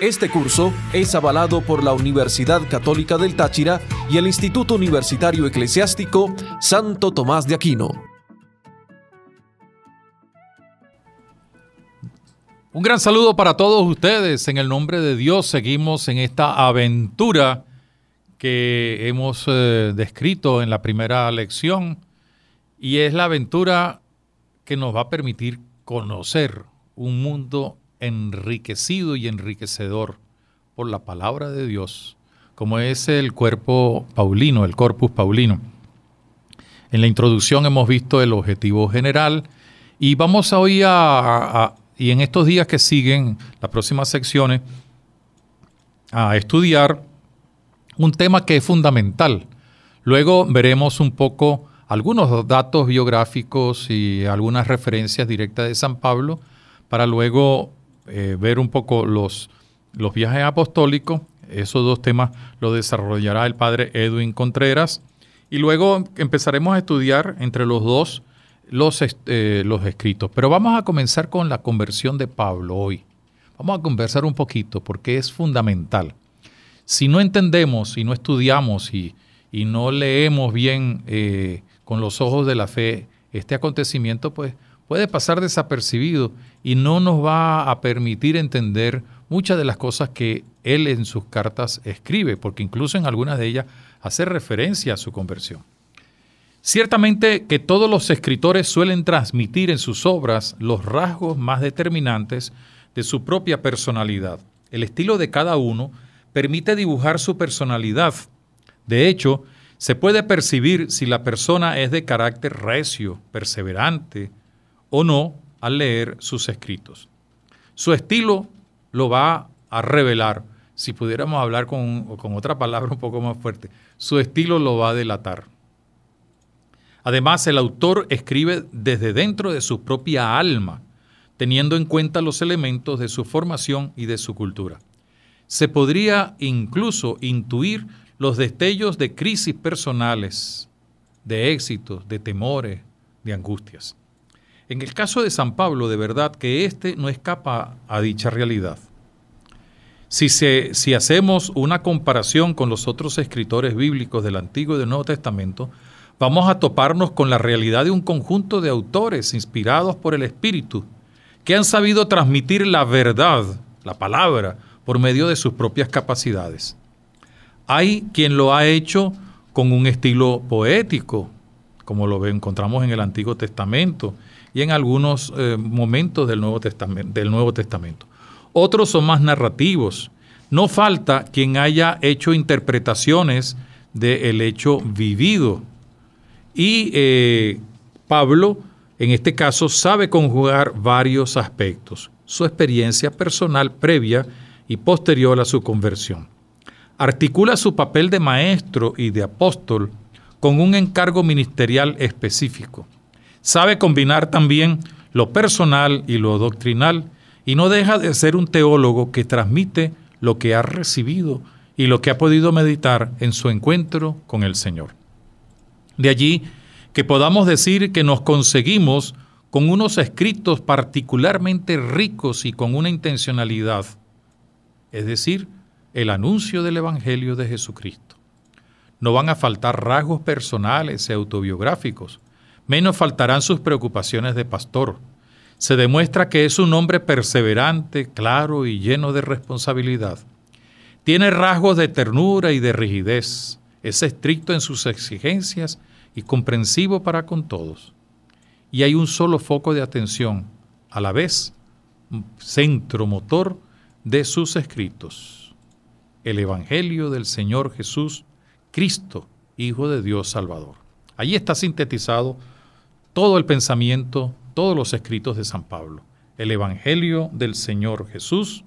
este curso es avalado por la Universidad Católica del Táchira y el Instituto Universitario Eclesiástico Santo Tomás de Aquino. Un gran saludo para todos ustedes. En el nombre de Dios seguimos en esta aventura que hemos eh, descrito en la primera lección y es la aventura que nos va a permitir conocer un mundo enriquecido y enriquecedor por la palabra de Dios, como es el cuerpo paulino, el corpus paulino. En la introducción hemos visto el objetivo general y vamos hoy a, y en estos días que siguen las próximas secciones a estudiar un tema que es fundamental. Luego veremos un poco algunos datos biográficos y algunas referencias directas de San Pablo para luego eh, ver un poco los, los viajes apostólicos. Esos dos temas los desarrollará el padre Edwin Contreras. Y luego empezaremos a estudiar entre los dos los, eh, los escritos. Pero vamos a comenzar con la conversión de Pablo hoy. Vamos a conversar un poquito porque es fundamental. Si no entendemos, y no estudiamos y, no leemos bien eh, con los ojos de la fe este acontecimiento, pues puede pasar desapercibido y no nos va a permitir entender muchas de las cosas que él en sus cartas escribe, porque incluso en algunas de ellas hace referencia a su conversión. Ciertamente que todos los escritores suelen transmitir en sus obras los rasgos más determinantes de su propia personalidad. El estilo de cada uno permite dibujar su personalidad. De hecho, se puede percibir si la persona es de carácter recio, perseverante o no leer sus escritos. Su estilo lo va a revelar. Si pudiéramos hablar con, con otra palabra un poco más fuerte, su estilo lo va a delatar. Además, el autor escribe desde dentro de su propia alma, teniendo en cuenta los elementos de su formación y de su cultura. Se podría incluso intuir los destellos de crisis personales, de éxitos, de temores, de angustias. En el caso de San Pablo, de verdad que éste no escapa a dicha realidad. Si, si hacemos una comparación con los otros escritores bíblicos del Antiguo y del Nuevo Testamento, vamos a toparnos con la realidad de un conjunto de autores inspirados por el Espíritu, que han sabido transmitir la verdad, la palabra, por medio de sus propias capacidades. Hay quien lo ha hecho con un estilo poético, como lo encontramos en el Antiguo Testamento, y en algunos eh, momentos del Nuevo, Testamento, del Nuevo Testamento. Otros son más narrativos. No falta quien haya hecho interpretaciones del hecho vivido. Y eh, Pablo, en este caso, sabe conjugar varios aspectos, su experiencia personal previa y posterior a su conversión. Articula su papel de maestro y de apóstol con un encargo ministerial específico. Sabe combinar también lo personal y lo doctrinal y no deja de ser un teólogo que transmite lo que ha recibido y lo que ha podido meditar en su encuentro con el Señor. De allí que podamos decir que nos conseguimos con unos escritos particularmente ricos y con una intencionalidad, es decir, el anuncio del Evangelio de Jesucristo. No van a faltar rasgos personales y autobiográficos, menos faltarán sus preocupaciones de pastor. Se demuestra que es un hombre perseverante, claro y lleno de responsabilidad. Tiene rasgos de ternura y de rigidez. Es estricto en sus exigencias y comprensivo para con todos. Y hay un solo foco de atención, a la vez centro motor de sus escritos. El Evangelio del Señor Jesús, Cristo, Hijo de Dios Salvador. Allí está sintetizado todo el pensamiento, todos los escritos de San Pablo. El Evangelio del Señor Jesús,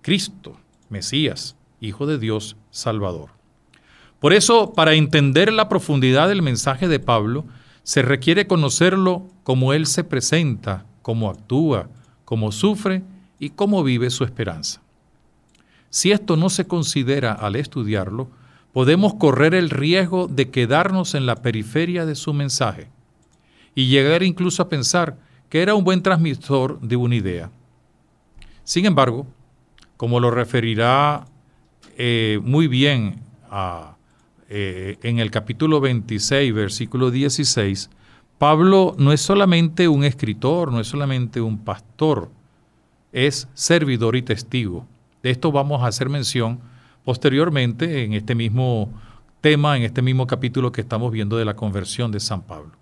Cristo, Mesías, Hijo de Dios, Salvador. Por eso, para entender la profundidad del mensaje de Pablo, se requiere conocerlo como Él se presenta, cómo actúa, cómo sufre y cómo vive su esperanza. Si esto no se considera al estudiarlo, podemos correr el riesgo de quedarnos en la periferia de su mensaje, y llegar incluso a pensar que era un buen transmisor de una idea. Sin embargo, como lo referirá eh, muy bien eh, en el capítulo 26, versículo 16, Pablo no es solamente un escritor, no es solamente un pastor, es servidor y testigo. De esto vamos a hacer mención posteriormente en este mismo tema, en este mismo capítulo que estamos viendo de la conversión de San Pablo.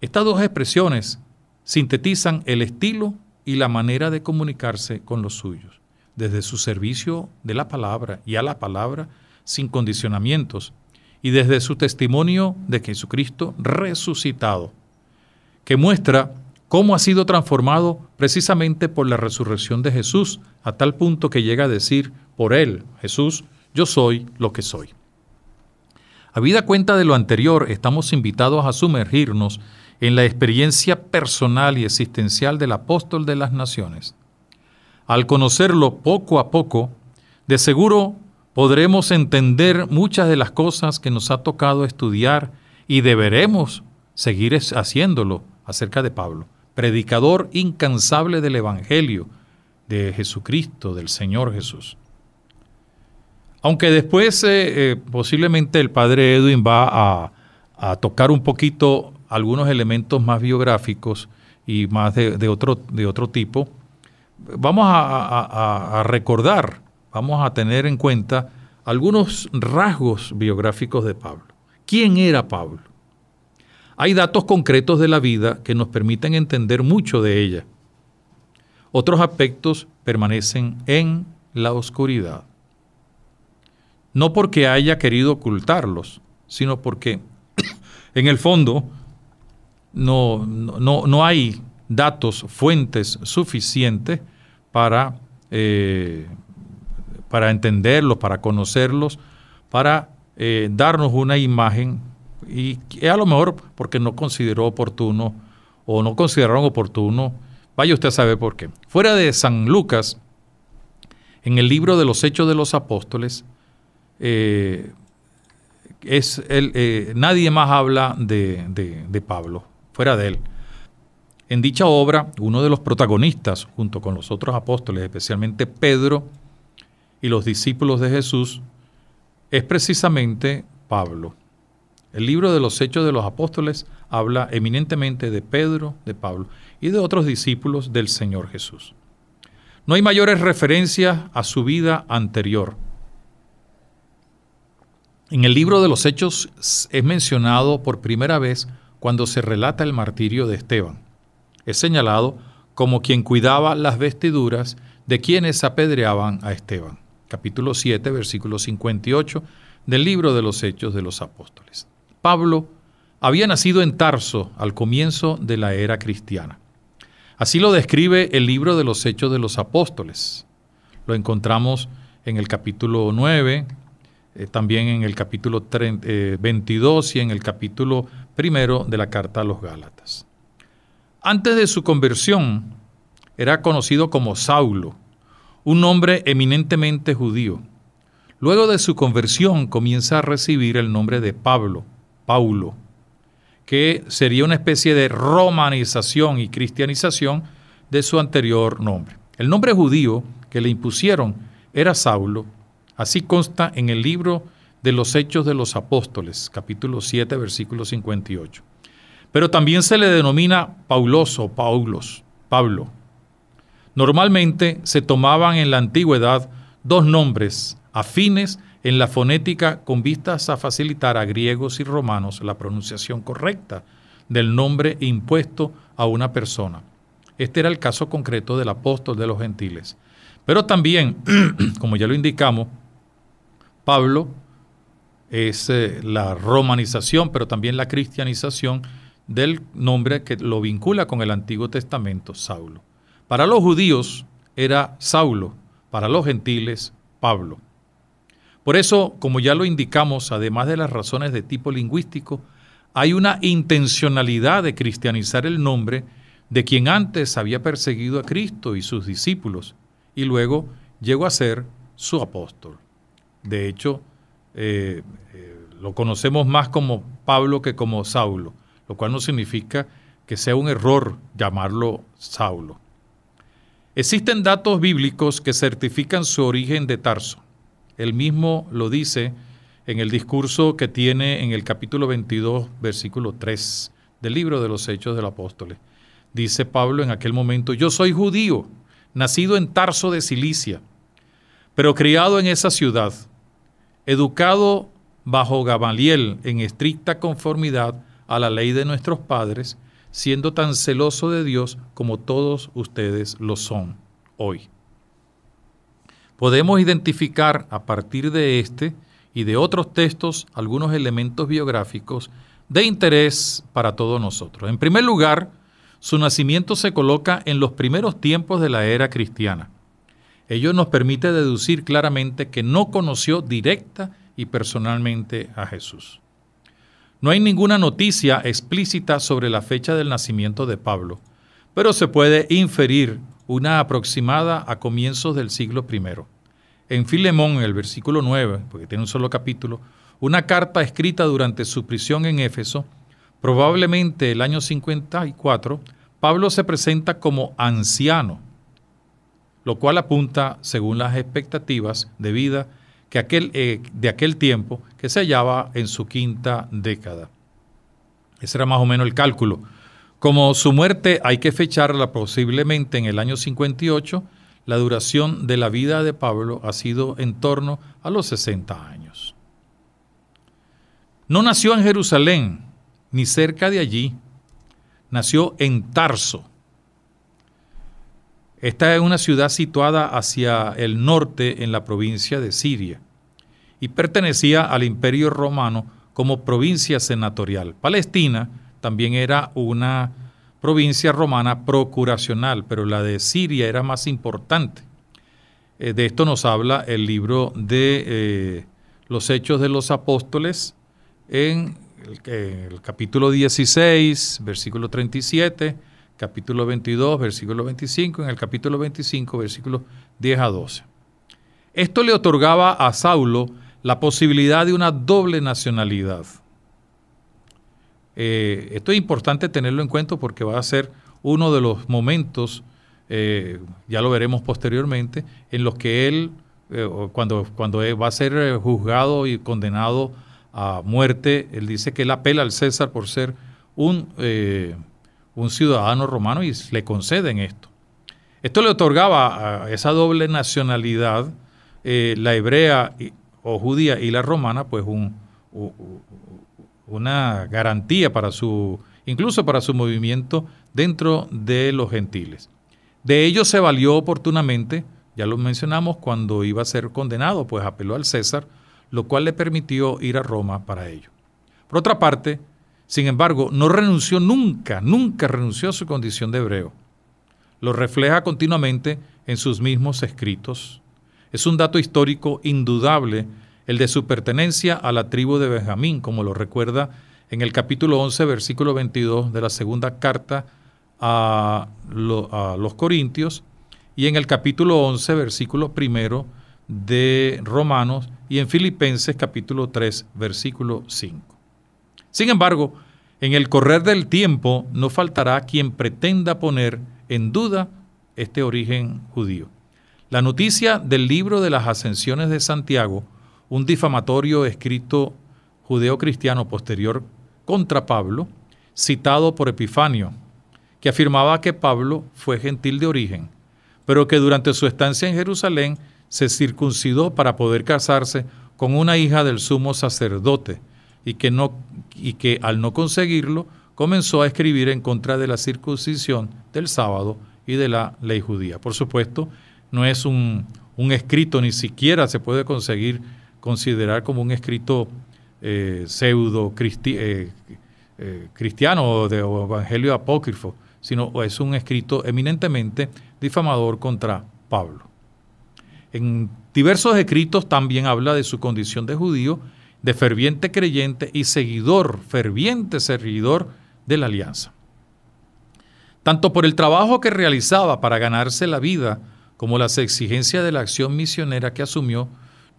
Estas dos expresiones sintetizan el estilo y la manera de comunicarse con los suyos, desde su servicio de la palabra y a la palabra sin condicionamientos, y desde su testimonio de Jesucristo resucitado, que muestra cómo ha sido transformado precisamente por la resurrección de Jesús, a tal punto que llega a decir, por él, Jesús, yo soy lo que soy. Habida cuenta de lo anterior, estamos invitados a sumergirnos en la experiencia personal y existencial del apóstol de las naciones. Al conocerlo poco a poco, de seguro podremos entender muchas de las cosas que nos ha tocado estudiar y deberemos seguir haciéndolo acerca de Pablo, predicador incansable del Evangelio de Jesucristo, del Señor Jesús. Aunque después eh, eh, posiblemente el padre Edwin va a, a tocar un poquito algunos elementos más biográficos y más de, otro, de otro tipo, vamos a, recordar, vamos a tener en cuenta algunos rasgos biográficos de Pablo. ¿Quién era Pablo? Hay datos concretos de la vida que nos permiten entender mucho de ella. Otros aspectos permanecen en la oscuridad. No porque haya querido ocultarlos, sino porque en el fondo no, no, hay datos, fuentes suficientes para, eh, para entenderlos, para conocerlos, para eh, darnos una imagen y a lo mejor porque no consideró oportuno o no consideraron oportuno, vaya usted a saber por qué. Fuera de San Lucas, en el libro de los Hechos de los Apóstoles, eh, es el, nadie más habla de Pablo fuera de él. En dicha obra, uno de los protagonistas, junto con los otros apóstoles, especialmente Pedro y los discípulos de Jesús, es precisamente Pablo. El libro de los Hechos de los Apóstoles habla eminentemente de Pedro, de Pablo y de otros discípulos del Señor Jesús. No hay mayores referencias a su vida anterior. En el libro de los Hechos es mencionado por primera vez cuando se relata el martirio de Esteban. Es señalado como quien cuidaba las vestiduras de quienes apedreaban a Esteban. Capítulo 7, versículo 58 del libro de los Hechos de los Apóstoles. Pablo había nacido en Tarso al comienzo de la era cristiana. Así lo describe el libro de los Hechos de los Apóstoles. Lo encontramos en el capítulo 9, eh, también en el capítulo 22 eh, y en el capítulo primero de la carta a los Gálatas. Antes de su conversión, era conocido como Saulo, un nombre eminentemente judío. Luego de su conversión comienza a recibir el nombre de Pablo, Paulo, que sería una especie de romanización y cristianización de su anterior nombre. El nombre judío que le impusieron era Saulo, así consta en el libro de los Hechos de los Apóstoles, capítulo 7, versículo 58. Pero también se le denomina Pauloso, Paulos, Pablo. Normalmente se tomaban en la antigüedad dos nombres afines en la fonética con vistas a facilitar a griegos y romanos la pronunciación correcta del nombre impuesto a una persona. Este era el caso concreto del apóstol de los gentiles. Pero también, como ya lo indicamos, Pablo es eh, la romanización, pero también la cristianización del nombre que lo vincula con el Antiguo Testamento, Saulo. Para los judíos era Saulo, para los gentiles, Pablo. Por eso, como ya lo indicamos, además de las razones de tipo lingüístico, hay una intencionalidad de cristianizar el nombre de quien antes había perseguido a Cristo y sus discípulos, y luego llegó a ser su apóstol. De hecho, eh, eh, lo conocemos más como Pablo que como Saulo, lo cual no significa que sea un error llamarlo Saulo. Existen datos bíblicos que certifican su origen de Tarso. Él mismo lo dice en el discurso que tiene en el capítulo 22, versículo 3 del libro de los Hechos del Apóstol. Dice Pablo en aquel momento, yo soy judío, nacido en Tarso de Cilicia, pero criado en esa ciudad educado bajo Gamaliel en estricta conformidad a la ley de nuestros padres, siendo tan celoso de Dios como todos ustedes lo son hoy. Podemos identificar a partir de este y de otros textos algunos elementos biográficos de interés para todos nosotros. En primer lugar, su nacimiento se coloca en los primeros tiempos de la era cristiana ello nos permite deducir claramente que no conoció directa y personalmente a Jesús. No hay ninguna noticia explícita sobre la fecha del nacimiento de Pablo, pero se puede inferir una aproximada a comienzos del siglo I. En Filemón, en el versículo 9, porque tiene un solo capítulo, una carta escrita durante su prisión en Éfeso, probablemente el año 54, Pablo se presenta como anciano lo cual apunta, según las expectativas de vida, que aquel, eh, de aquel tiempo que se hallaba en su quinta década. Ese era más o menos el cálculo. Como su muerte hay que fecharla posiblemente en el año 58, la duración de la vida de Pablo ha sido en torno a los 60 años. No nació en Jerusalén, ni cerca de allí. Nació en Tarso, esta es una ciudad situada hacia el norte en la provincia de Siria y pertenecía al Imperio Romano como provincia senatorial. Palestina también era una provincia romana procuracional, pero la de Siria era más importante. Eh, de esto nos habla el libro de eh, los Hechos de los Apóstoles en el, eh, el capítulo 16, versículo 37 capítulo 22, versículo 25, en el capítulo 25, versículos 10 a 12. Esto le otorgaba a Saulo la posibilidad de una doble nacionalidad. Eh, esto es importante tenerlo en cuenta porque va a ser uno de los momentos, eh, ya lo veremos posteriormente, en los que él, eh, cuando, cuando va a ser juzgado y condenado a muerte, él dice que él apela al César por ser un un ciudadano romano y le conceden esto. Esto le otorgaba a esa doble nacionalidad, eh, la hebrea o judía y la romana, pues un, una garantía para su, incluso para su movimiento dentro de los gentiles. De ello se valió oportunamente, ya lo mencionamos, cuando iba a ser condenado, pues apeló al César, lo cual le permitió ir a Roma para ello. Por otra parte, sin embargo, no renunció nunca, nunca renunció a su condición de hebreo. Lo refleja continuamente en sus mismos escritos. Es un dato histórico indudable el de su pertenencia a la tribu de Benjamín, como lo recuerda en el capítulo 11, versículo 22 de la segunda carta a, los Corintios y en el capítulo 11, versículo primero de Romanos y en Filipenses capítulo 3, versículo 5. Sin embargo, en el correr del tiempo no faltará quien pretenda poner en duda este origen judío. La noticia del libro de las ascensiones de Santiago, un difamatorio escrito judeo-cristiano posterior contra Pablo, citado por Epifanio, que afirmaba que Pablo fue gentil de origen, pero que durante su estancia en Jerusalén se circuncidó para poder casarse con una hija del sumo sacerdote, y que, no, y que al no conseguirlo comenzó a escribir en contra de la circuncisión del sábado y de la ley judía. Por supuesto, no es un, escrito, ni siquiera se puede conseguir considerar como un escrito eh, pseudo eh, eh, cristiano o cristiano de, evangelio apócrifo, sino es un escrito eminentemente difamador contra Pablo. En diversos escritos también habla de su condición de judío de ferviente creyente y seguidor, ferviente servidor de la alianza. Tanto por el trabajo que realizaba para ganarse la vida, como las exigencias de la acción misionera que asumió,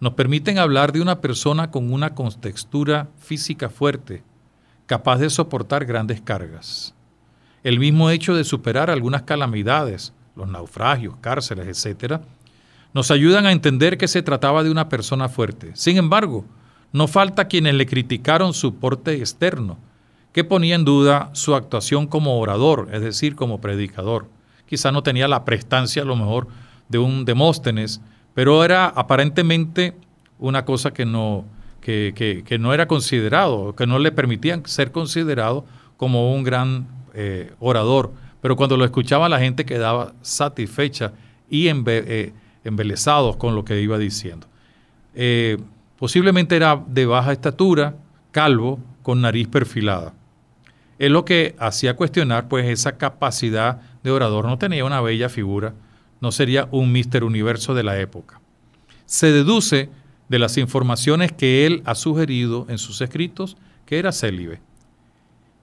nos permiten hablar de una persona con una contextura física fuerte, capaz de soportar grandes cargas. El mismo hecho de superar algunas calamidades, los naufragios, cárceles, etc., nos ayudan a entender que se trataba de una persona fuerte. Sin embargo, no falta quienes le criticaron su porte externo, que ponía en duda su actuación como orador, es decir, como predicador. Quizá no tenía la prestancia, a lo mejor, de un Demóstenes, pero era aparentemente una cosa que no, que, no era considerado, que no le permitían ser considerado como un gran eh, orador. Pero cuando lo escuchaba la gente quedaba satisfecha y embe eh, embelezados con lo que iba diciendo. Eh, Posiblemente era de baja estatura, calvo, con nariz perfilada. Es lo que hacía cuestionar pues esa capacidad de orador. No tenía una bella figura, no sería un Mister Universo de la época. Se deduce de las informaciones que él ha sugerido en sus escritos que era célibe.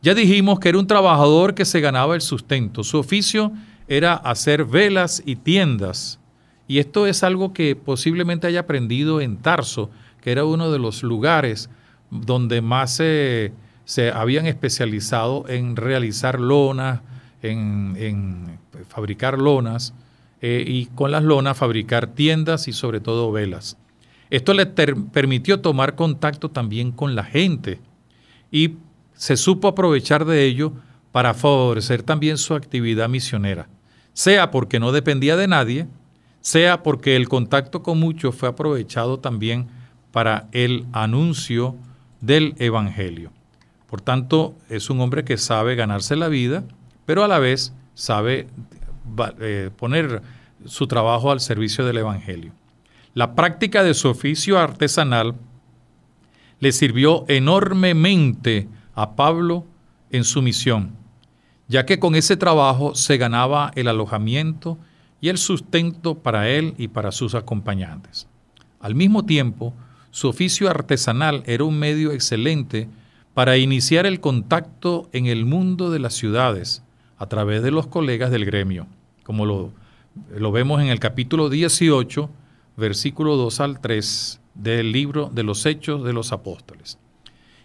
Ya dijimos que era un trabajador que se ganaba el sustento. Su oficio era hacer velas y tiendas. Y esto es algo que posiblemente haya aprendido en Tarso, que era uno de los lugares donde más se, habían especializado en realizar lonas, en, fabricar lonas, eh, y con las lonas fabricar tiendas y sobre todo velas. Esto le permitió tomar contacto también con la gente y se supo aprovechar de ello para favorecer también su actividad misionera, sea porque no dependía de nadie, sea porque el contacto con muchos fue aprovechado también para el anuncio del Evangelio. Por tanto, es un hombre que sabe ganarse la vida, pero a la vez sabe eh, poner su trabajo al servicio del Evangelio. La práctica de su oficio artesanal le sirvió enormemente a Pablo en su misión, ya que con ese trabajo se ganaba el alojamiento y el sustento para él y para sus acompañantes. Al mismo tiempo, su oficio artesanal era un medio excelente para iniciar el contacto en el mundo de las ciudades a través de los colegas del gremio, como lo, lo vemos en el capítulo 18, versículo 2 al 3 del libro de los Hechos de los Apóstoles.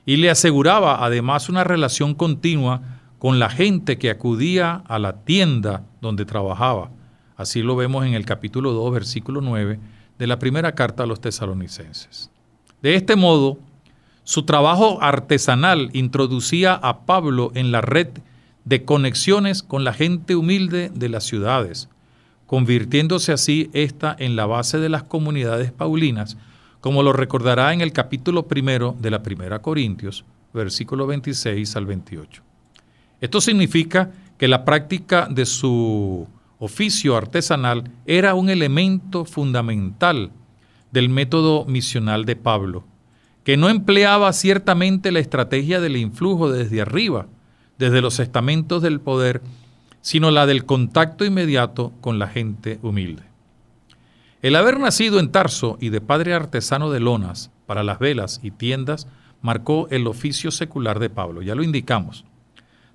Y le aseguraba además una relación continua con la gente que acudía a la tienda donde trabajaba. Así lo vemos en el capítulo 2, versículo 9 de la primera carta a los tesalonicenses. De este modo, su trabajo artesanal introducía a Pablo en la red de conexiones con la gente humilde de las ciudades, convirtiéndose así esta en la base de las comunidades paulinas, como lo recordará en el capítulo primero de la primera Corintios, versículo 26 al 28. Esto significa que la práctica de su oficio artesanal era un elemento fundamental del método misional de Pablo, que no empleaba ciertamente la estrategia del influjo desde arriba, desde los estamentos del poder, sino la del contacto inmediato con la gente humilde. El haber nacido en Tarso y de padre artesano de lonas para las velas y tiendas marcó el oficio secular de Pablo, ya lo indicamos.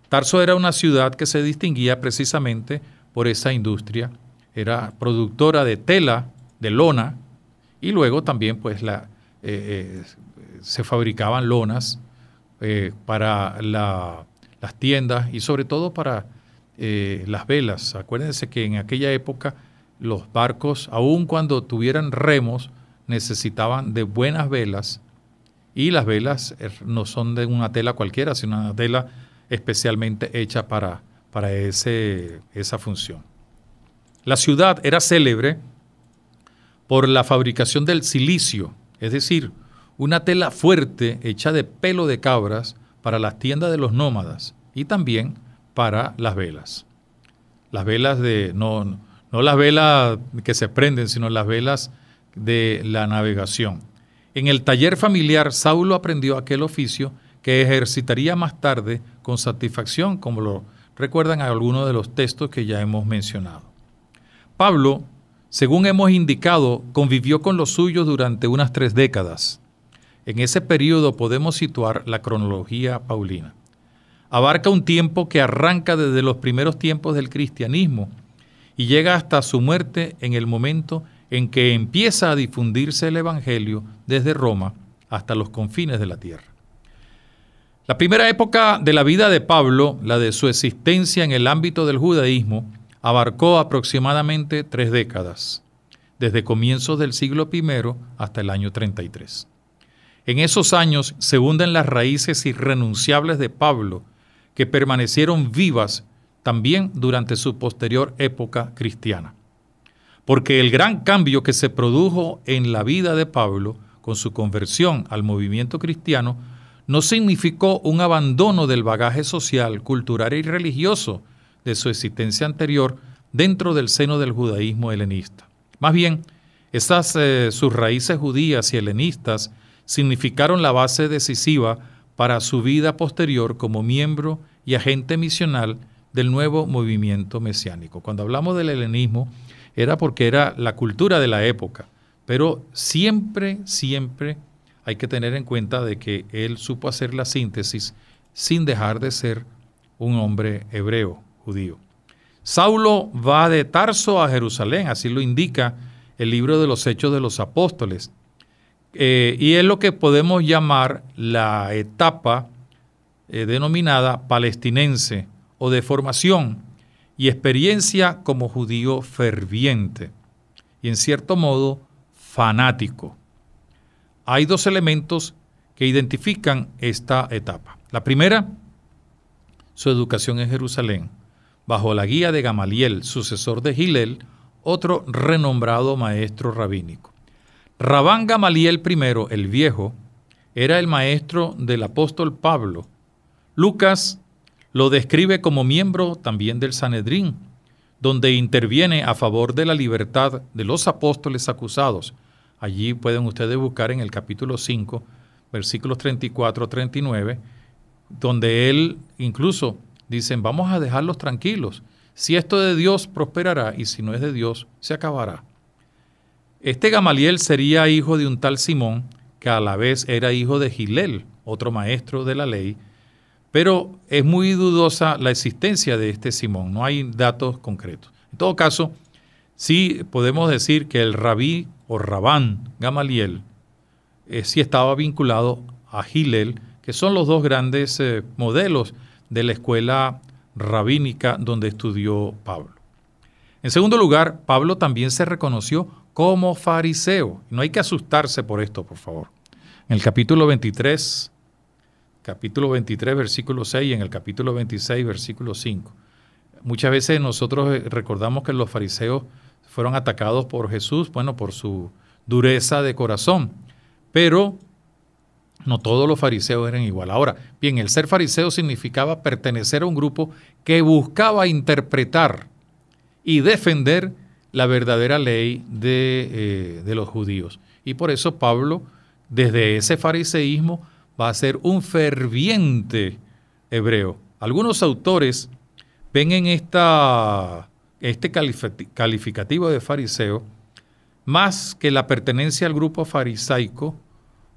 Tarso era una ciudad que se distinguía precisamente por esa industria, era productora de tela, de lona, y luego también pues eh, eh, se fabricaban lonas eh, para las tiendas y sobre todo para las velas. Acuérdense que en aquella época los barcos, aun cuando tuvieran remos, necesitaban de buenas velas y las velas no son de una tela cualquiera, sino una tela especialmente hecha para, para ese, esa función. La ciudad era célebre por la fabricación del silicio, es decir, una tela fuerte hecha de pelo de cabras para las tiendas de los nómadas y también para las velas. Las velas de, no, no las velas que se prenden, sino las velas de la navegación. En el taller familiar, Saulo aprendió aquel oficio que ejercitaría más tarde con satisfacción, como lo recuerdan algunos de los textos que ya hemos mencionado. Pablo según hemos indicado, convivió con los suyos durante unas tres décadas. En ese periodo podemos situar la cronología paulina. Abarca un tiempo que arranca desde los primeros tiempos del cristianismo y llega hasta su muerte en el momento en que empieza a difundirse el Evangelio desde Roma hasta los confines de la tierra. La primera época de la vida de Pablo, la de su existencia en el ámbito del judaísmo, abarcó aproximadamente tres décadas, desde comienzos del siglo I hasta el año 33. En esos años se hunden las raíces irrenunciables de Pablo, que permanecieron vivas también durante su posterior época cristiana. Porque el gran cambio que se produjo en la vida de Pablo con su conversión al movimiento cristiano no significó un abandono del bagaje social, cultural y religioso, de su existencia anterior dentro del seno del judaísmo helenista. Más bien, estas eh, sus raíces judías y helenistas significaron la base decisiva para su vida posterior como miembro y agente misional del nuevo movimiento mesiánico. Cuando hablamos del helenismo, era porque era la cultura de la época, pero siempre, siempre hay que tener en cuenta de que él supo hacer la síntesis sin dejar de ser un hombre hebreo, judío. Saulo va de Tarso a Jerusalén, así lo indica el libro de los Hechos de los Apóstoles. Eh, y es lo que podemos llamar la etapa eh, denominada palestinense o de formación y experiencia como judío ferviente y en cierto modo fanático. Hay dos elementos que identifican esta etapa. La primera, su educación en Jerusalén bajo la guía de Gamaliel, sucesor de Gilel, otro renombrado maestro rabínico. Rabán Gamaliel I, el viejo, era el maestro del apóstol Pablo. Lucas lo describe como miembro también del Sanedrín, donde interviene a favor de la libertad de los apóstoles acusados. Allí pueden ustedes buscar en el capítulo 5, versículos 34-39, donde él incluso Dicen, vamos a dejarlos tranquilos. Si esto de Dios prosperará y si no es de Dios, se acabará. Este Gamaliel sería hijo de un tal Simón, que a la vez era hijo de Gilel, otro maestro de la ley, pero es muy dudosa la existencia de este Simón, no hay datos concretos. En todo caso, sí podemos decir que el rabí o rabán Gamaliel eh, sí estaba vinculado a Gilel, que son los dos grandes eh, modelos de la escuela rabínica donde estudió Pablo. En segundo lugar, Pablo también se reconoció como fariseo. No hay que asustarse por esto, por favor. En el capítulo 23, capítulo 23, versículo 6, y en el capítulo 26, versículo 5. Muchas veces nosotros eh, recordamos que los fariseos fueron atacados por Jesús, bueno, por su dureza de corazón, pero no todos los fariseos eran igual. Ahora, bien, el ser fariseo significaba pertenecer a un grupo que buscaba interpretar y defender la verdadera ley de, eh, de los judíos. Y por eso Pablo, desde ese fariseísmo, va a ser un ferviente hebreo. Algunos autores ven en esta, este calificativo de fariseo, más que la pertenencia al grupo farisaico,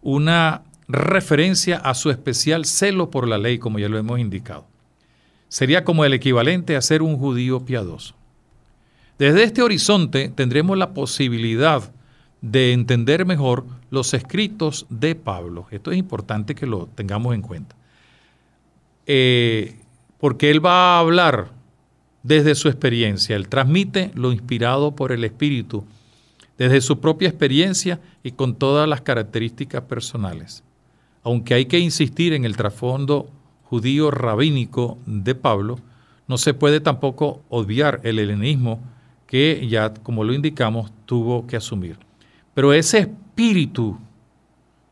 una referencia a su especial celo por la ley, como ya lo hemos indicado. Sería como el equivalente a ser un judío piadoso. Desde este horizonte tendremos la posibilidad de entender mejor los escritos de Pablo. Esto es importante que lo tengamos en cuenta. Eh, porque él va a hablar desde su experiencia, él transmite lo inspirado por el Espíritu, desde su propia experiencia y con todas las características personales aunque hay que insistir en el trasfondo judío rabínico de Pablo, no se puede tampoco obviar el helenismo que ya, como lo indicamos, tuvo que asumir. Pero ese espíritu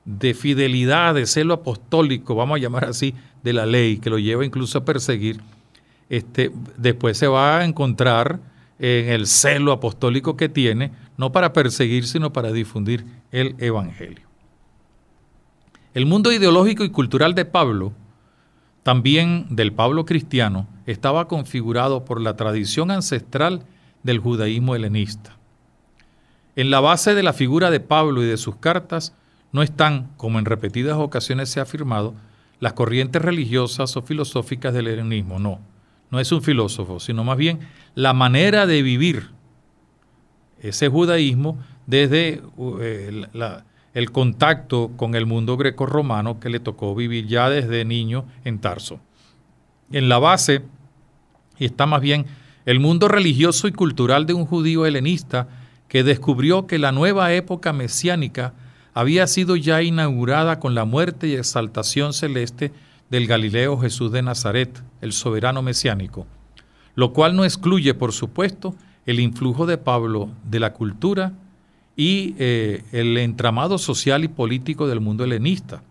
de fidelidad, de celo apostólico, vamos a llamar así, de la ley, que lo lleva incluso a perseguir, este, después se va a encontrar en el celo apostólico que tiene, no para perseguir, sino para difundir el Evangelio. El mundo ideológico y cultural de Pablo, también del Pablo cristiano, estaba configurado por la tradición ancestral del judaísmo helenista. En la base de la figura de Pablo y de sus cartas no están, como en repetidas ocasiones se ha afirmado, las corrientes religiosas o filosóficas del helenismo, no. No es un filósofo, sino más bien la manera de vivir ese judaísmo desde eh, la, el contacto con el mundo greco-romano que le tocó vivir ya desde niño en Tarso. En la base está más bien el mundo religioso y cultural de un judío helenista que descubrió que la nueva época mesiánica había sido ya inaugurada con la muerte y exaltación celeste del Galileo Jesús de Nazaret, el soberano mesiánico, lo cual no excluye, por supuesto, el influjo de Pablo de la cultura y eh, el entramado social y político del mundo helenista,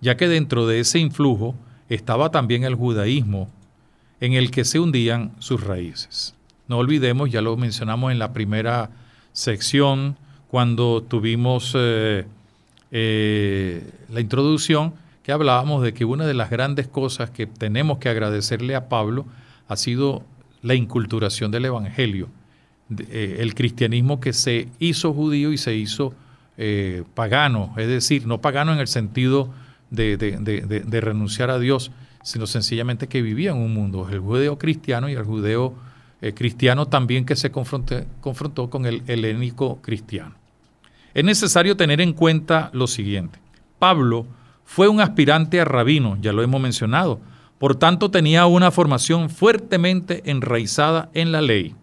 ya que dentro de ese influjo estaba también el judaísmo en el que se hundían sus raíces. No olvidemos, ya lo mencionamos en la primera sección, cuando tuvimos eh, eh, la introducción, que hablábamos de que una de las grandes cosas que tenemos que agradecerle a Pablo ha sido la inculturación del Evangelio eh, el cristianismo que se hizo judío y se hizo eh, pagano, es decir, no pagano en el sentido de, renunciar a Dios, sino sencillamente que vivía en un mundo, el judeo cristiano y el judeo eh, cristiano también que se confrontó con el helénico cristiano. Es necesario tener en cuenta lo siguiente. Pablo fue un aspirante a rabino, ya lo hemos mencionado, por tanto tenía una formación fuertemente enraizada en la ley.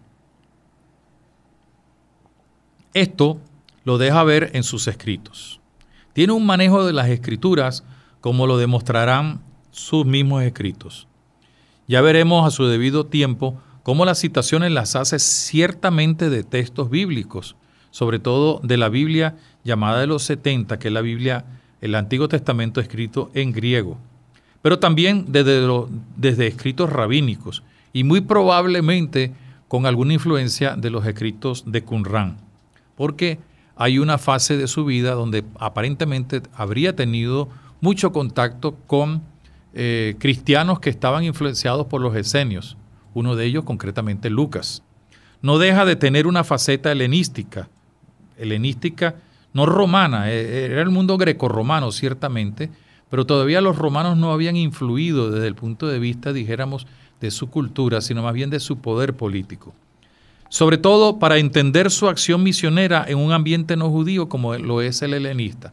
Esto lo deja ver en sus escritos. Tiene un manejo de las escrituras como lo demostrarán sus mismos escritos. Ya veremos a su debido tiempo cómo las citaciones las hace ciertamente de textos bíblicos, sobre todo de la Biblia llamada de los 70, que es la Biblia, el Antiguo Testamento escrito en griego, pero también desde, escritos rabínicos y muy probablemente con alguna influencia de los escritos de Qumran porque hay una fase de su vida donde aparentemente habría tenido mucho contacto con eh, cristianos que estaban influenciados por los esenios, uno de ellos concretamente Lucas. No deja de tener una faceta helenística, helenística no romana, eh, era el mundo grecorromano ciertamente, pero todavía los romanos no habían influido desde el punto de vista, dijéramos, de su cultura, sino más bien de su poder político sobre todo para entender su acción misionera en un ambiente no judío como lo es el helenista.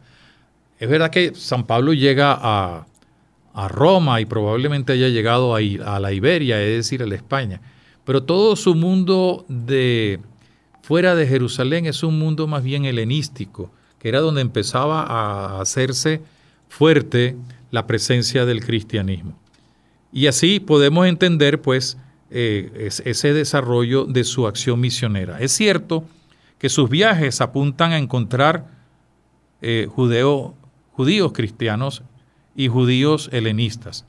Es verdad que San Pablo llega a, Roma y probablemente haya llegado a, a, la Iberia, es decir, a la España, pero todo su mundo de fuera de Jerusalén es un mundo más bien helenístico, que era donde empezaba a hacerse fuerte la presencia del cristianismo. Y así podemos entender, pues, eh, ese desarrollo de su acción misionera. Es cierto que sus viajes apuntan a encontrar eh, judeo, judíos cristianos y judíos helenistas.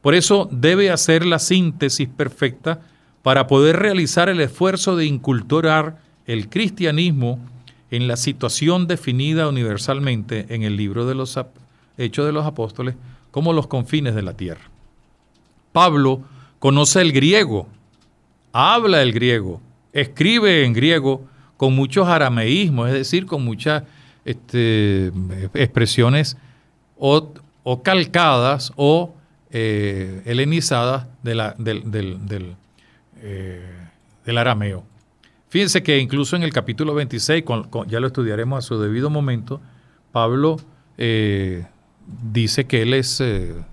Por eso debe hacer la síntesis perfecta para poder realizar el esfuerzo de inculturar el cristianismo en la situación definida universalmente en el libro de los Hechos de los Apóstoles como los confines de la tierra. Pablo conoce el griego, habla el griego, escribe en griego con muchos arameísmos, es decir, con muchas este, expresiones o, calcadas o eh, helenizadas de la, eh, del, arameo. Fíjense que incluso en el capítulo 26, ya lo estudiaremos a su debido momento, Pablo eh, dice que él es,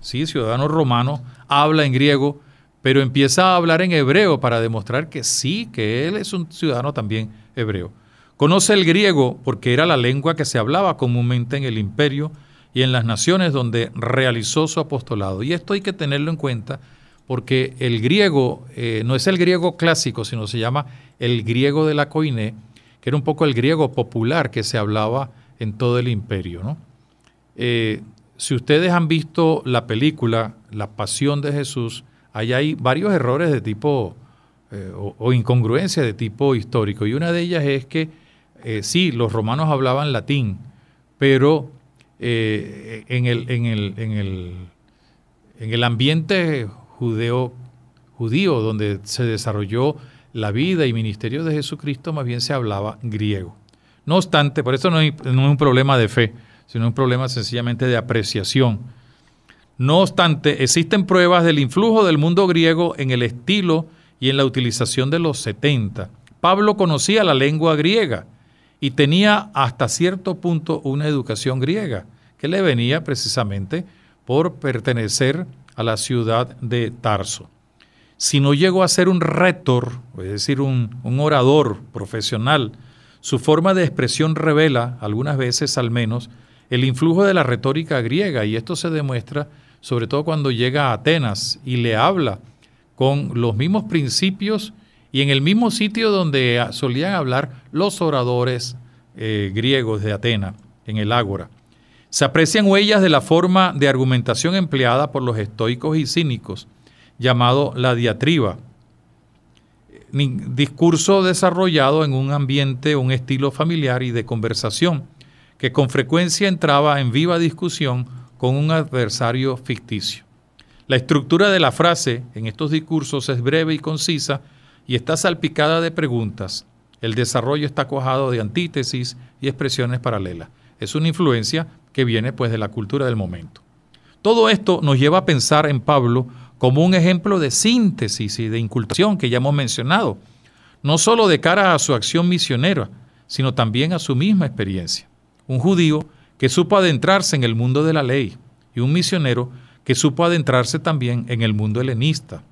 sí, ciudadano romano, habla en griego, pero empieza a hablar en hebreo para demostrar que sí, que él es un ciudadano también hebreo. Conoce el griego porque era la lengua que se hablaba comúnmente en el imperio y en las naciones donde realizó su apostolado. Y esto hay que tenerlo en cuenta porque el griego eh, no es el griego clásico, sino se llama el griego de la coiné, que era un poco el griego popular que se hablaba en todo el imperio. ¿no? Eh, si ustedes han visto la película La Pasión de Jesús, ahí hay varios errores de tipo eh, o, incongruencias de tipo histórico. Y una de ellas es que eh, sí, los romanos hablaban latín, pero eh, en, el, en, el, ambiente judeo, judío donde se desarrolló la vida y ministerio de Jesucristo, más bien se hablaba griego. No obstante, por eso no, no es un problema de fe, sino un problema sencillamente de apreciación no obstante, existen pruebas del influjo del mundo griego en el estilo y en la utilización de los 70. Pablo conocía la lengua griega y tenía hasta cierto punto una educación griega que le venía precisamente por pertenecer a la ciudad de Tarso. Si no llegó a ser un rétor, es decir, un, un orador profesional, su forma de expresión revela, algunas veces al menos, el influjo de la retórica griega y esto se demuestra sobre todo cuando llega a Atenas y le habla con los mismos principios y en el mismo sitio donde solían hablar los oradores eh, griegos de Atenas, en el Ágora. Se aprecian huellas de la forma de argumentación empleada por los estoicos y cínicos, llamado la diatriba, discurso desarrollado en un ambiente, un estilo familiar y de conversación, que con frecuencia entraba en viva discusión con un adversario ficticio. La estructura de la frase en estos discursos es breve y concisa y está salpicada de preguntas. El desarrollo está cojado de antítesis y expresiones paralelas. Es una influencia que viene pues de la cultura del momento. Todo esto nos lleva a pensar en Pablo como un ejemplo de síntesis y de incultación que ya hemos mencionado, no solo de cara a su acción misionera, sino también a su misma experiencia. Un judío que supo adentrarse en el mundo de la ley, y un misionero que supo adentrarse también en el mundo helenista,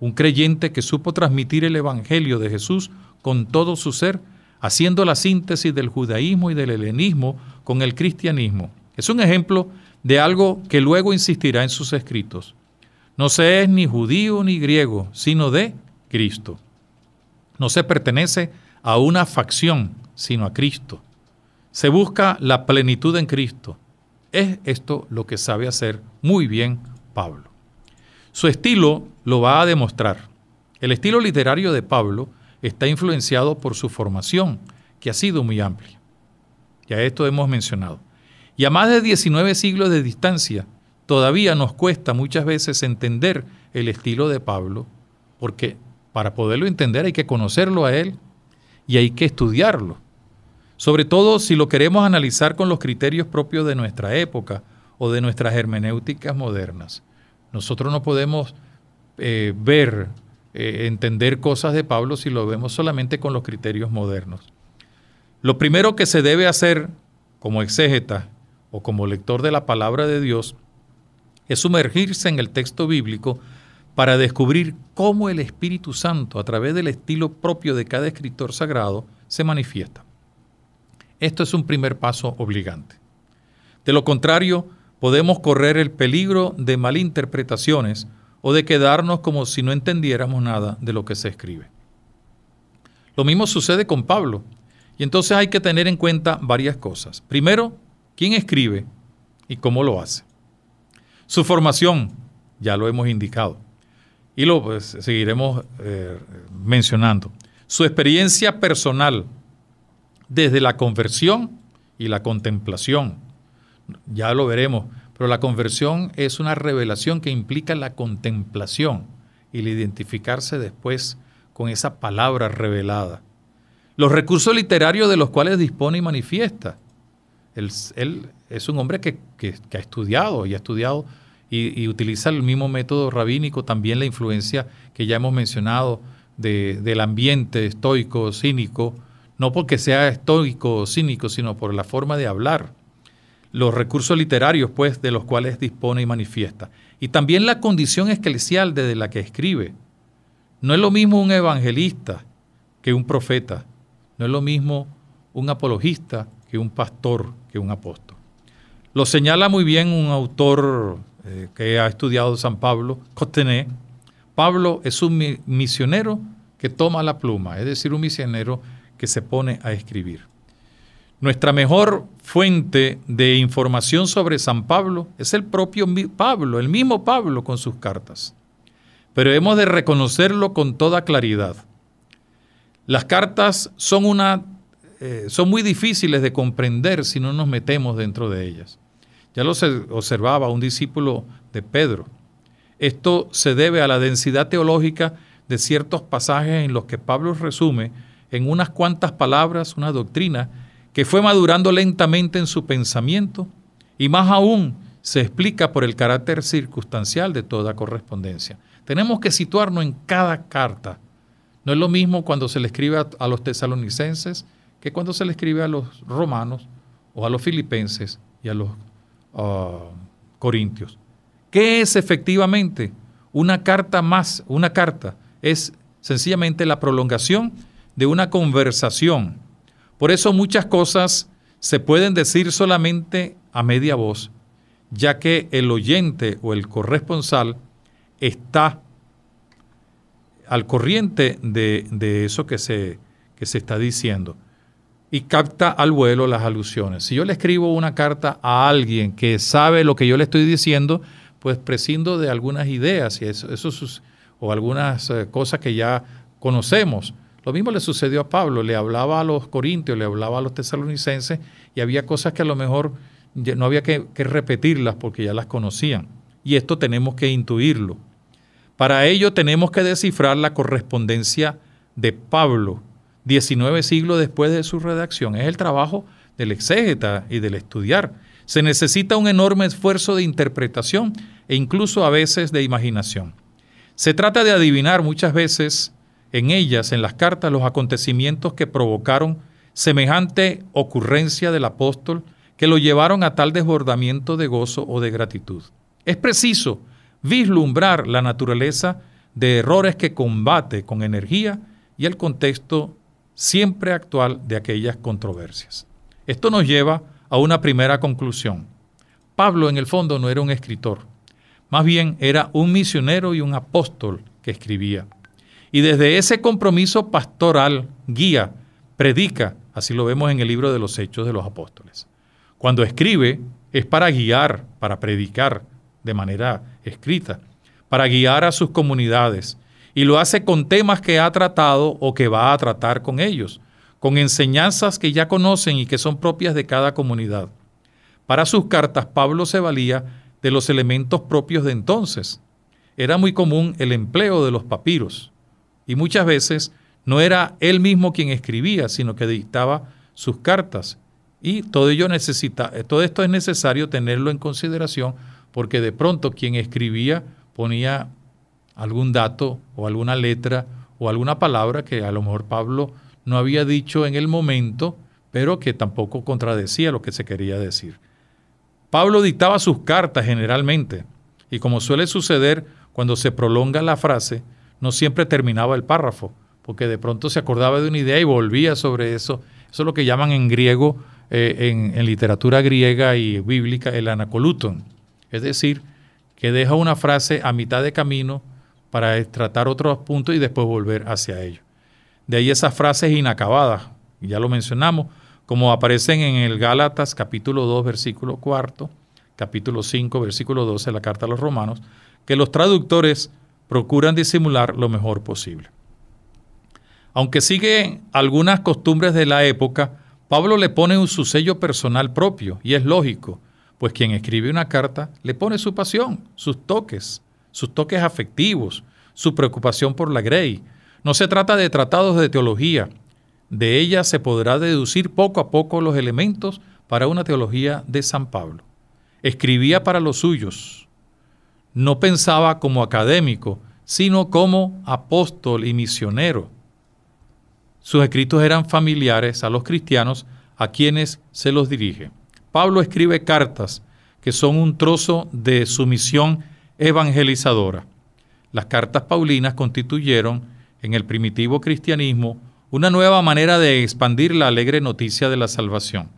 un creyente que supo transmitir el Evangelio de Jesús con todo su ser, haciendo la síntesis del judaísmo y del helenismo con el cristianismo. Es un ejemplo de algo que luego insistirá en sus escritos. No se es ni judío ni griego, sino de Cristo. No se pertenece a una facción, sino a Cristo. Se busca la plenitud en Cristo. Es esto lo que sabe hacer muy bien Pablo. Su estilo lo va a demostrar. El estilo literario de Pablo está influenciado por su formación, que ha sido muy amplia. Ya esto hemos mencionado. Y a más de 19 siglos de distancia, todavía nos cuesta muchas veces entender el estilo de Pablo, porque para poderlo entender hay que conocerlo a él y hay que estudiarlo sobre todo si lo queremos analizar con los criterios propios de nuestra época o de nuestras hermenéuticas modernas. Nosotros no podemos eh, ver, eh, entender cosas de Pablo si lo vemos solamente con los criterios modernos. Lo primero que se debe hacer como exégeta o como lector de la palabra de Dios es sumergirse en el texto bíblico para descubrir cómo el Espíritu Santo, a través del estilo propio de cada escritor sagrado, se manifiesta. Esto es un primer paso obligante. De lo contrario, podemos correr el peligro de malinterpretaciones o de quedarnos como si no entendiéramos nada de lo que se escribe. Lo mismo sucede con Pablo. Y entonces hay que tener en cuenta varias cosas. Primero, quién escribe y cómo lo hace. Su formación, ya lo hemos indicado, y lo pues, seguiremos eh, mencionando. Su experiencia personal, desde la conversión y la contemplación. Ya lo veremos, pero la conversión es una revelación que implica la contemplación y el identificarse después con esa palabra revelada. Los recursos literarios de los cuales dispone y manifiesta. Él, es un hombre que, ha estudiado y ha estudiado y, utiliza el mismo método rabínico, también la influencia que ya hemos mencionado del ambiente estoico, cínico, no porque sea estoico o cínico, sino por la forma de hablar, los recursos literarios, pues, de los cuales dispone y manifiesta. Y también la condición eclesial desde la que escribe. No es lo mismo un evangelista que un profeta, no es lo mismo un apologista que un pastor, que un apóstol. Lo señala muy bien un autor eh, que ha estudiado San Pablo, Costené. Pablo es un misionero que toma la pluma, es decir, un misionero que se pone a escribir. Nuestra mejor fuente de información sobre San Pablo es el propio Pablo, el mismo Pablo con sus cartas. Pero hemos de reconocerlo con toda claridad. Las cartas son, una, eh, son muy difíciles de comprender si no nos metemos dentro de ellas. Ya lo observaba un discípulo de Pedro. Esto se debe a la densidad teológica de ciertos pasajes en los que Pablo resume en unas cuantas palabras una doctrina que fue madurando lentamente en su pensamiento y más aún se explica por el carácter circunstancial de toda correspondencia. Tenemos que situarnos en cada carta. No es lo mismo cuando se le escribe a, los tesalonicenses que cuando se le escribe a los romanos o a los filipenses y a los ah, corintios. ¿Qué es efectivamente una carta más? Una carta es sencillamente la prolongación de una conversación. Por eso muchas cosas se pueden decir solamente a media voz, ya que el oyente o el corresponsal está al corriente de, eso que se, se está diciendo y capta al vuelo las alusiones. Si yo le escribo una carta a alguien que sabe lo que yo le estoy diciendo, pues prescindo de algunas ideas y o algunas eh, cosas que ya conocemos. Lo mismo le sucedió a Pablo, le hablaba a los corintios, le hablaba a los tesalonicenses y había cosas que a lo mejor no había que, repetirlas porque ya las conocían. Y esto tenemos que intuirlo. Para ello tenemos que descifrar la correspondencia de Pablo, 19 siglos después de su redacción. Es el trabajo del exégeta y del estudiar. Se necesita un enorme esfuerzo de interpretación e incluso a veces de imaginación. Se trata de adivinar muchas veces en ellas, en las cartas, los acontecimientos que provocaron semejante ocurrencia del apóstol que lo llevaron a tal desbordamiento de gozo o de gratitud. Es preciso vislumbrar la naturaleza de errores que combate con energía y el contexto siempre actual de aquellas controversias. Esto nos lleva a una primera conclusión. Pablo en el fondo no era un escritor, más bien era un misionero y un apóstol que escribía. Y desde ese compromiso pastoral, guía, predica, así lo vemos en el libro de los Hechos de los Apóstoles. Cuando escribe es para guiar, para predicar de manera escrita, para guiar a sus comunidades. Y lo hace con temas que ha tratado o que va a tratar con ellos, con enseñanzas que ya conocen y que son propias de cada comunidad. Para sus cartas, Pablo se valía de los elementos propios de entonces. Era muy común el empleo de los papiros, y muchas veces no era él mismo quien escribía, sino que dictaba sus cartas. Y todo, ello necesita, eh, todo esto es necesario tenerlo en consideración porque de pronto quien escribía ponía algún dato o alguna letra o alguna palabra que a lo mejor Pablo no había dicho en el momento, pero que tampoco contradecía lo que se quería decir. Pablo dictaba sus cartas generalmente, y como suele suceder cuando se prolonga la frase, no siempre terminaba el párrafo, porque de pronto se acordaba de una idea y volvía sobre eso. Eso es lo que llaman en griego, eh, en, literatura griega y bíblica, el anacoluton. Es decir, que deja una frase a mitad de camino para tratar otros puntos y después volver hacia ello. De ahí esas frases inacabadas, ya lo mencionamos, como aparecen en el Gálatas capítulo 2, versículo 4, capítulo 5, versículo 12 de la carta a los romanos, que los traductores procuran disimular lo mejor posible. Aunque sigue algunas costumbres de la época, Pablo le pone un su sello personal propio, y es lógico, pues quien escribe una carta le pone su pasión, sus toques, sus toques afectivos, su preocupación por la Grey. No se trata de tratados de teología, de ella se podrá deducir poco a poco los elementos para una teología de San Pablo. Escribía para los suyos, no pensaba como académico, sino como apóstol y misionero. Sus escritos eran familiares a los cristianos a quienes se los dirige. Pablo escribe cartas que son un trozo de su misión evangelizadora. Las cartas paulinas constituyeron en el primitivo cristianismo una nueva manera de expandir la alegre noticia de la salvación.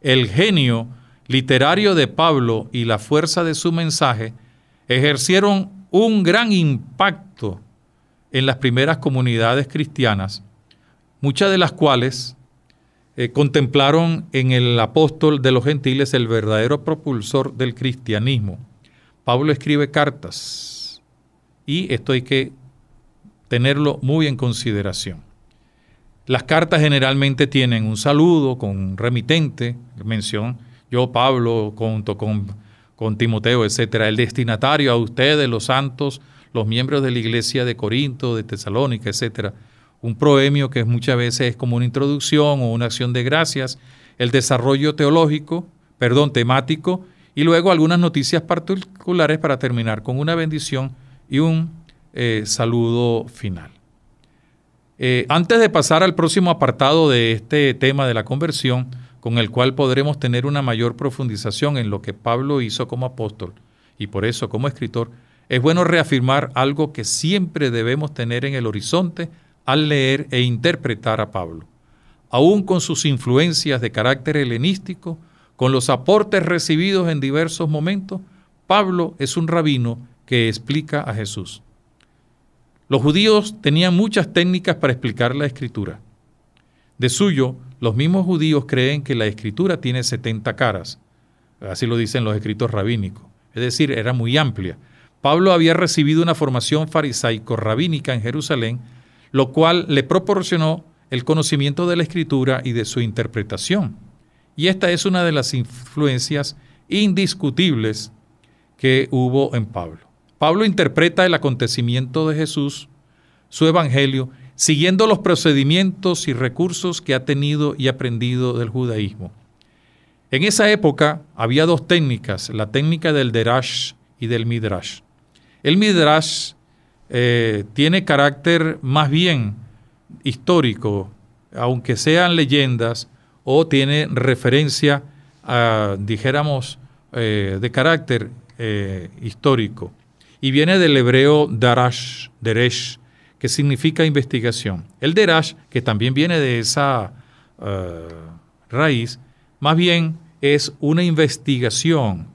El genio literario de Pablo y la fuerza de su mensaje ejercieron un gran impacto en las primeras comunidades cristianas, muchas de las cuales eh, contemplaron en el apóstol de los gentiles el verdadero propulsor del cristianismo. Pablo escribe cartas y esto hay que tenerlo muy en consideración. Las cartas generalmente tienen un saludo con un remitente, mención, yo Pablo, conto con con Timoteo, etcétera. El destinatario a ustedes, los santos, los miembros de la iglesia de Corinto, de Tesalónica, etcétera. Un proemio que muchas veces es como una introducción o una acción de gracias, el desarrollo teológico, perdón, temático, y luego algunas noticias particulares para terminar con una bendición y un eh, saludo final. Eh, antes de pasar al próximo apartado de este tema de la conversión, con el cual podremos tener una mayor profundización en lo que Pablo hizo como apóstol y por eso como escritor, es bueno reafirmar algo que siempre debemos tener en el horizonte al leer e interpretar a Pablo. Aún con sus influencias de carácter helenístico, con los aportes recibidos en diversos momentos, Pablo es un rabino que explica a Jesús. Los judíos tenían muchas técnicas para explicar la escritura. De suyo, los mismos judíos creen que la escritura tiene 70 caras, así lo dicen los escritos rabínicos, es decir, era muy amplia. Pablo había recibido una formación farisaico-rabínica en Jerusalén, lo cual le proporcionó el conocimiento de la escritura y de su interpretación. Y esta es una de las influencias indiscutibles que hubo en Pablo. Pablo interpreta el acontecimiento de Jesús, su evangelio siguiendo los procedimientos y recursos que ha tenido y aprendido del judaísmo. En esa época había dos técnicas, la técnica del derash y del midrash. El midrash eh, tiene carácter más bien histórico, aunque sean leyendas, o tiene referencia dijéramos, eh, de carácter eh, histórico. Y viene del hebreo darash, deresh, que significa investigación. El derash, que también viene de esa eh, raíz, más bien es una investigación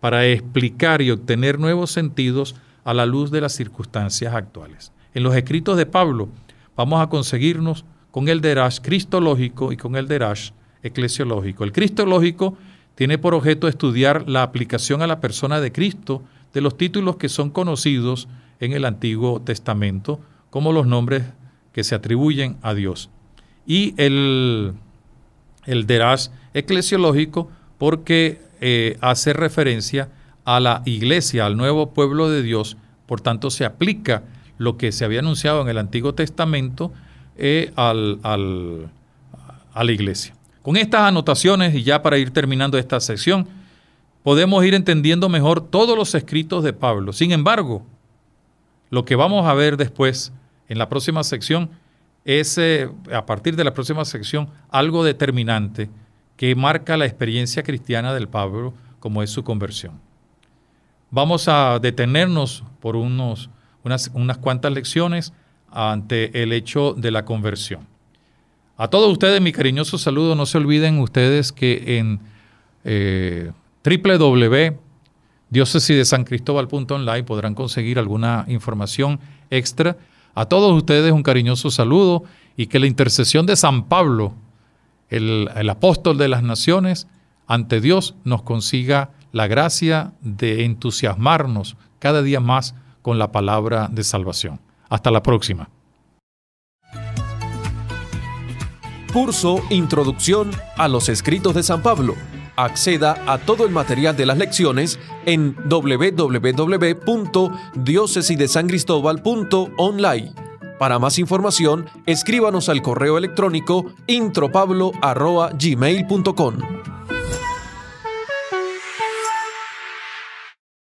para explicar y obtener nuevos sentidos a la luz de las circunstancias actuales. En los escritos de Pablo vamos a conseguirnos con el derash cristológico y con el derash eclesiológico. El cristológico tiene por objeto estudiar la aplicación a la persona de Cristo de los títulos que son conocidos en el Antiguo Testamento como los nombres que se atribuyen a Dios. Y el, el deraz eclesiológico porque eh, hace referencia a la iglesia, al nuevo pueblo de Dios, por tanto se aplica lo que se había anunciado en el Antiguo Testamento eh, a la iglesia. Con estas anotaciones, y ya para ir terminando esta sección, podemos ir entendiendo mejor todos los escritos de Pablo. Sin embargo, lo que vamos a ver después en la próxima sección es, eh, a partir de la próxima sección, algo determinante que marca la experiencia cristiana del Pablo, como es su conversión. Vamos a detenernos por unos, unas, unas cuantas lecciones ante el hecho de la conversión. A todos ustedes mi cariñoso saludo. No se olviden ustedes que en eh, www diócesis de San podrán conseguir alguna información extra. A todos ustedes un cariñoso saludo y que la intercesión de San Pablo, el, el apóstol de las naciones, ante Dios nos consiga la gracia de entusiasmarnos cada día más con la palabra de salvación. Hasta la próxima. Curso Introducción a los Escritos de San Pablo Acceda a todo el material de las lecciones en www.diocesidesangristobal.online. Para más información, escríbanos al correo electrónico intropablo.gmail.com.